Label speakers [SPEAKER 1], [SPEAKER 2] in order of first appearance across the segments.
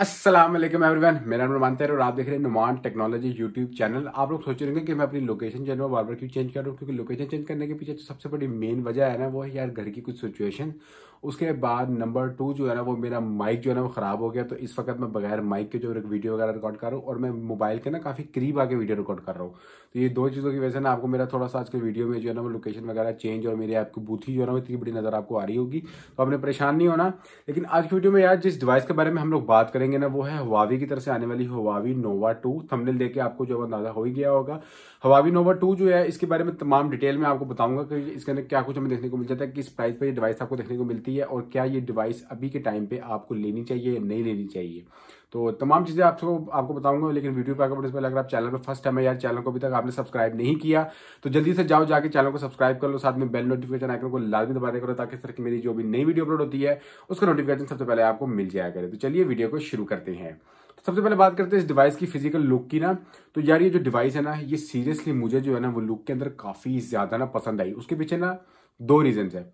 [SPEAKER 1] Aslam everyone मेरा नाम नुमान तेर और आप देख रहे हैं नुमान टेक्नोलॉजी यूट्यूब चैनल आप लोग सोच रहे होंगे कि मैं अपनी लोकेशन जो है बार बार क्यों चेंज कर रहा हूँ क्योंकि लोकेशन चेंज करने के पीछे जो तो सबसे बड़ी मेन वजह है ना वो है यार घर की कुछ सिचुएशन उसके बाद नंबर टू जो है ना वो मेरा माइक जो है ना वो ख़राब हो गया तो इस वक्त मैं बगैर माइक के जो वीडियो वगैरह रिकॉर्ड कर रहा हूँ और मैं मोबाइल के ना काफ़ी करीब आके वीडियो रिकॉर्ड कर रहा हूँ तो ये दो चीज़ों की वजह से ना आपको मेरा थोड़ा सा आज के वीडियो में जो है ना वो लोकेशन वगैरह चेंज और मेरी आपकी बूथी जो है ना वो इतनी बड़ी नज़र आपको आ रही होगी तो आपने परेशान नहीं होना लेकिन आज की वीडियो में यार जिस डिवाइस के बारे में हम लोग बात करेंगे ना वो है हवावी की तरफ से आने वाली हवावी नोवा टू थमनेल देख के आपको जो अंदाजा हो ही गया होगा हवावी नोवा टू जो है इसके बारे में तमाम डिटेल में आपको बताऊंगा कि इसके अंदर क्या कुछ हमें देखने को मिल जाता है किस प्राइस पर डिवाइस आपको देखने को मिलती मिलती है और क्या ये डिवाइस अभी के टाइम पे आपको लेनी चाहिए या नहीं लेनी चाहिए तो तमाम चीज़ें आप सबको आपको बताऊंगा लेकिन वीडियो पर आगे पर अगर आप चैनल पर फर्स्ट टाइम है यार चैनल को अभी तक आपने सब्सक्राइब नहीं किया तो जल्दी से जाओ जाके चैनल को सब्सक्राइब कर लो साथ में बेल नोटिफिकेशन आइकन को लाजमी दबा दे करो ताकि सर की मेरी जो भी नई वीडियो अपलोड होती है उसका नोटिफिकेशन सबसे पहले आपको मिल जाया करे तो चलिए वीडियो को शुरू करते हैं तो सबसे पहले बात करते हैं इस डिवाइस की फिजिकल लुक की ना तो यार ये जो डिवाइस है ना ये सीरियसली मुझे जो है ना वो लुक के अंदर काफ़ी ज़्यादा ना पसंद आई उसके पीछे ना दो रीजन है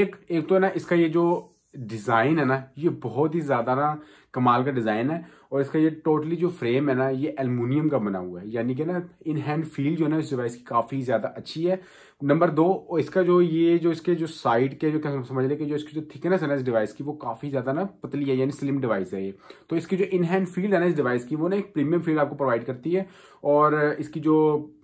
[SPEAKER 1] एक एक तो ना इसका ये जो डिज़ाइन है ना ये बहुत ही ज़्यादा ना कमाल का डिज़ाइन है और इसका ये टोटली जो फ्रेम है ना ये एलमिनियम का बना हुआ है यानी कि ना इन हैंड फील जो है ना इस डिवाइस की काफ़ी ज़्यादा अच्छी है नंबर दो और इसका जो ये जो इसके जो साइड के जो क्या समझ लें कि जो इसकी जो थिकनेस है ना इस डिवाइस की वो काफ़ी ज़्यादा ना पतली है यानी स्लिम डिवाइस है ये तो इसकी जो इन हैंड फील है ना इस डिवाइस की वो ना एक प्रीमियम फील आपको प्रोवाइड करती है और इसकी जो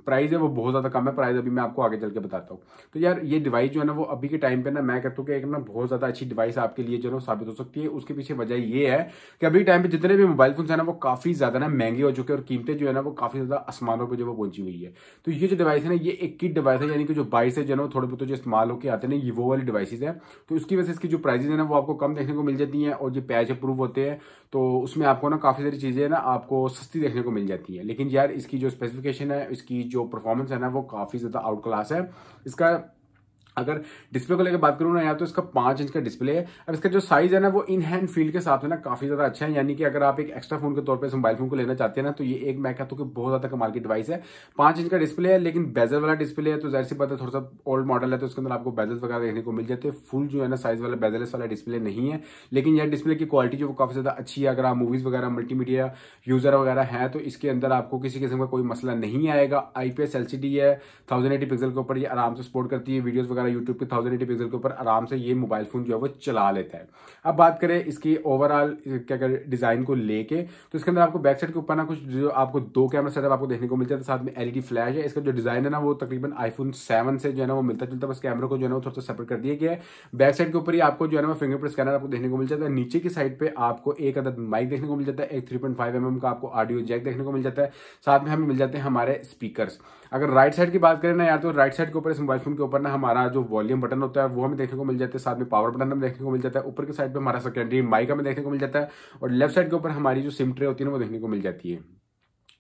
[SPEAKER 1] प्राइस है वो बहुत ज़्यादा कम है प्राइस अभी मैं आपको आगे चल के बताता हूँ तो यार ये डिवाइस जो है ना वो अभी के टाइम पे ना मैं कहता हूँ कि एक ना बहुत ज़्यादा अच्छी डिवाइस आपके लिए जो है ना साबित हो सकती है उसके पीछे वजह ये है कि अभी टाइम पे जितने भी मोबाइल फोन है ना वो काफ़ी ज़्यादा ना महंगे हो चुके हैं और कीमतें जो है ना वो काफ़ी ज़्यादा आसमानों पर जो वो पहुंची हुई है तो ये जो डिवाइस है ना ये एक किट डिवाइस है यानी कि जो बाइस है जो है थोड़े बहुत जो इस्तेमाल होकर आते हैं ये वो वाली डिवाइसेज है तो उसकी वजह से इसकी जो प्राइजेज है ना वो आपको कम देखने को मिल जाती है और जो पैच अप्रूव होते हैं तो उसमें आपको ना काफ़ी सारी चीज़ें ना आपको सस्ती देखने को मिल जाती है लेकिन यार इसकी जो स्पेसिफिकेशन है इसकी जो परफॉर्मेंस है ना वो काफ़ी ज़्यादा आउट क्लास है इसका अगर डिस्प्ले को लेकर बात करूँ ना यहाँ तो इसका पांच इंच का डिस्प्ले है अब इसका जो साइज है ना वो इन हैंड फील्ड के साथ है ना काफी ज्यादा अच्छा है यानी कि अगर आप एक एक्स्ट्रा फोन के तौर पर इस मोबाइल फोन को लेना चाहते हैं ना तो ये एक मैं कहता हूँ कि बहुत ज्यादा कमाल की डिवाइस है पांच इंच का डिस्प्ले है लेकिन बेजल वाला डिस्प्ले है तो जाहिर सी बात है थोड़ा सा ओल्ड मॉडल है तो उसके अंदर आपको बेजल वगैरह देखने को मिल जाते हैं फुल जो है ना साइज वाला बेजलेस वाला डिस्प्ले नहीं है लेकिन यह डिस्प्ले की क्वालिटी जो काफी ज्यादा अच्छी है अगर आप मूवीज वगैरह मल्टी यूजर वगैरह है तो इसके अंदर आपको किसी किस्म का कोई मसला नहीं आएगा आईपीएस एलसीडी है थाउजेंड एटी पिक्सल के ऊपर ये आराम से सपोर्ट करती है वीडियोज वगैरह हमारा यूट्यूब के थाउजेंड एटी पिक्सल के ऊपर आराम से ये मोबाइल फ़ोन जो है वो चला लेता है अब बात करें इसकी ओवरऑल क्या करें डिज़ाइन को लेके तो इसके अंदर आपको बैक साइड के ऊपर ना कुछ जो आपको दो कैमरा सेटअप आपको देखने को मिल जाता है तो साथ में एलईडी फ्लैश e है इसका जो डिज़ाइन है ना वो तकरीबन आईफोन सेवन से जो है ना वो मिलता जुलता बस कैमरा को जो है ना थोड़ा सा सेपरेट कर दिया गया है बैक साइड के ऊपर ही आपको जो है ना फिंगरप्रिंट स्कैनर आपको देखने को मिल जाता है नीचे की साइड पर आपको एक अदद माइक देखने को मिल जाता है एक थ्री पॉइंट फाइव एम का आपको ऑडियो जैक देखने को मिल जाता है साथ में हमें मिल जाते हैं हमारे स्पीकर अगर राइट साइड की बात करें ना यार तो राइट साइड के ऊपर इस मोबाइल फोन के ऊपर ना हमारा जो वॉल्यूम बटन होता है वो हमें देखने को मिल जाता है साथ में पावर बटन हमें देखने को मिल जाता है ऊपर की साइड पर हमारा सेकेंडरी माइक हमें देखने को मिल जाता है और लेफ्ट साइड के ऊपर हमारी जो सिम ट्रे होती है ना वो देखने को मिल जाती है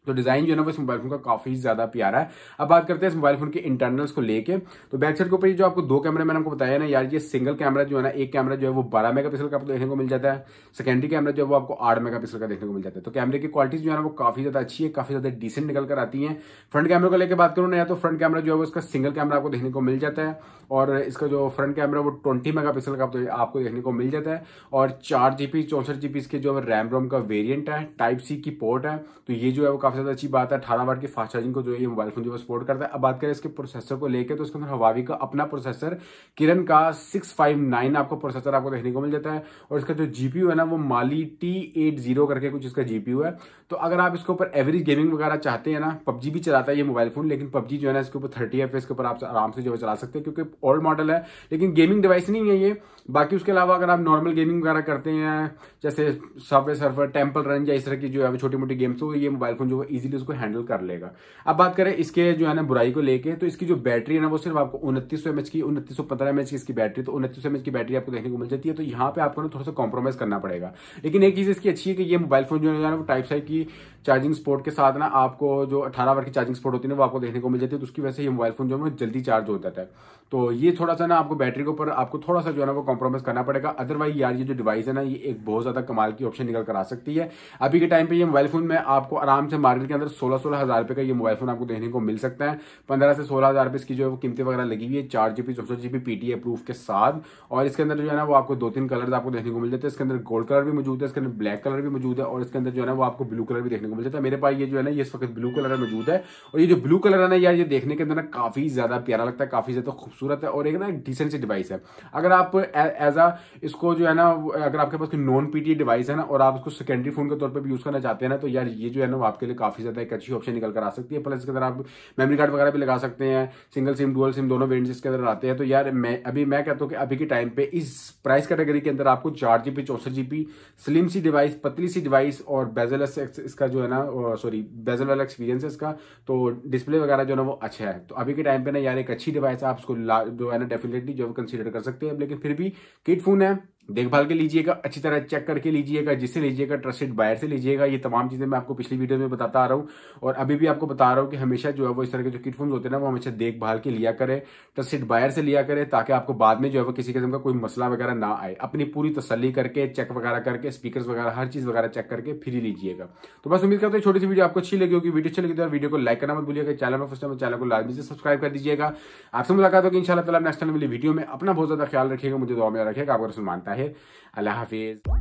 [SPEAKER 1] तो डिज़ाइन जो है ना वो इस मोबाइल फोन का काफ़ी ज़्यादा प्यारा है अब बात करते हैं इस मोबाइल फोन के इंटरनल्स को लेके तो बैक साइड के ऊपर जो आपको दो कैमरे मैंने आपको बताया ना यार ये सिंगल कैमरा जो है ना एक कैमरा जो है वो बारह मेगा का आपको देखने को मिल जाता है सेकेंडरी कैमरा जो है वो आपको आठ मेगा का देखने को मिल जाता है तो कैमरे की क्वालिटी जो है ना वो काफ़ी ज़्यादा अच्छी है काफ़ी ज़्यादा डिसेंट निकल कर आती है फ्रंट कैमरे को लेकर बात करूँ ना या तो फ्रंट कैमरा जो है वो इसका सिंगल कैमरा आपको देखने को मिल जाता है और इसका जो फ्रंट कैमरा वो ट्वेंटी मेगा पिक्सल का आपको देखने को मिल जाता है और चार जीबी चौसठ चौंसठ इसके जो रैम रोम का वेरियंट है टाइप सी की पोर्ट है तो ये जो है वो काफ़ी ज़्यादा अच्छी बात है अठारह वाट की फास्ट चार्जिंग को जो ये मोबाइल फोन जो है सपोर्ट करता है अब बात करें इसके प्रोसेसर को लेकर तो इसके अंदर हवावी का अपना प्रोसेसर किरण का सिक्स फाइव नाइन आपको प्रोसेसर आपको देखने को मिल जाता है और इसका जो जीपीयू है ना वो माली टी एट जीरो करके कुछ इसका जीपीयू है तो अगर आप इसके ऊपर एवरेज गेमिंग वगैरह चाहते हैं ना पबजी भी चलाता है ये मोबाइल फोन लेकिन पबजी जो है ना इसके ऊपर थर्टी एफ के ऊपर आप आराम से जो है चला सकते हैं क्योंकि ओल्ड मॉडल है लेकिन गेमिंग डिवाइस नहीं है ये बाकी उसके अलावा अगर आप नॉर्मल गेमिंग वगैरह करते हैं जैसे सबवे सर्फर टेम्पल रन या इस तरह की जो है छोटी मोटी गेम्स हो तो ये मोबाइल फोन जो जो है इजीली उसको हैंडल कर लेगा अब बात करें इसके जो है ना बुराई को लेके तो इसकी जो बैटरी है ना वो सिर्फ आपको उनतीस सौ की उनतीस सौ की इसकी बैटरी तो उनतीस सौ की बैटरी आपको देखने को मिल जाती है तो यहाँ पे आपको ना थोड़ा सा कॉम्प्रोमाइज करना पड़ेगा लेकिन एक चीज इसकी अच्छी है कि ये मोबाइल फोन जो है वो टाइप साइड की चार्जिंग स्पोर्ट के साथ ना आपको जो अठारह वर्ग की चार्जिंग स्पोर्ट होती है ना वो आपको देखने को मिल जाती है तो उसकी वजह से ये मोबाइल फोन जो है जल्दी चार्ज हो जाता है तो ये थोड़ा सा ना आपको बैटरी के ऊपर आपको थोड़ा सा जो है ना वो कॉम्प्रोमाइज करना पड़ेगा अदरवाइज यार ये जो डिवाइस है ना ये एक बहुत ज्यादा कमाल की ऑप्शन निकल कर आ सकती है अभी के टाइम पे ये मोबाइल फोन में आपको आराम से मार्केट के अंदर सोलह सोलह हज़ार रुपये का ये मोबाइल फोन आपको देखने को मिल सकता है पंद्रह से सोलह हज़ार रुपये इसकी जो है वो कीमतें वगैरह लगी हुई है चार जीबी चौसठ जीबी बी प्रूफ के साथ और इसके अंदर जो है ना वो आपको दो तीन कलर आपको देखने को मिल जाते हैं इसके अंदर गोल्ड कलर भी मौजूद है इसके अंदर ब्लैक कलर भी मौजूद है और इसके अंदर जो है ना वो आपको ब्लू कलर भी देखने को मिल जाता है मेरे पास ये जो है ना इस वक्त ब्लू कलर मौजूद है और ये जो ब्लू कलर है ना यार ये देखने के अंदर ना काफ़ी ज़्यादा प्यारा लगता है काफ़ी ज़्यादा खूबसूरत है और एक ना डिसेंट सी डिवाइस है अगर आप एज अ इसको जो है ना अगर आपके पास नॉन पीटी डिवाइस है ना और आप उसको सेकेंडरी फोन के तौर पर भी यूज़ करना चाहते हैं ना तो यार ये जो है ना आपके लिए काफ़ी ज़्यादा एक अच्छी ऑप्शन निकल कर आ सकती है प्लस इसके अंदर आप मेमरी कार्ड वगैरह भी लगा सकते हैं सिंगल सिम डुअल सिम दोनों वेरियंट इसके अंदर आते हैं तो यार मैं अभी मैं कहता हूँ कि अभी के टाइम पे इस प्राइस कैटेगरी के अंदर आपको चार जीबी चौसठ जीबी स्लिम सी डिवाइस पतली सी डिवाइस और बेजल इसका जो है ना सॉरी बेजल वाला एक्सपीरियंस है इसका तो डिस्प्ले वगैरह जो है ना वो अच्छा है तो अभी के टाइम पे ना यार एक अच्छी डिवाइस है आप उसको जो है ना डेफिनेटली जो कंसिडर कर सकते हैं लेकिन फिर भी किट फोन है देखभाल के लीजिएगा अच्छी तरह चेक करके लीजिएगा जिससे लीजिएगा ट्रस्टेड बायर से लीजिएगा ये तमाम चीज़ें मैं आपको पिछली वीडियो में बताता आ रहा हूँ और अभी भी आपको बता रहा हूँ कि हमेशा जो है वो इस तरह के जो किटफोन होते हैं ना वो हमेशा देखभाल के लिया करें ट्रस्टेड बायर से लिया करें ताकि आपको बाद में जो है वो किसी किस्म का कोई मसला वगैरह ना आए अपनी पूरी तसली करके चेक वगैरह करके स्पीकर वगैरह हर चीज़ वगैरह चेक करके फिर ही लीजिएगा तो बस उम्मीद करते हैं छोटी सी वीडियो आपको अच्छी लगी होगी वीडियो अच्छी लगी तो वीडियो को लाइक करना मत भूलिएगा चैनल में फर्स्ट टाइम चैनल को लाजमी से सब्सक्राइब कर दीजिएगा आपसे मुलाकात होगी इन शाला नेक्स्ट टाइम मिली वीडियो में अपना बहुत ज़्यादा ख्याल रखिएगा मुझे दुआ में रखिएगा आपको मानता है ताहिर अल्लाह हाफिज़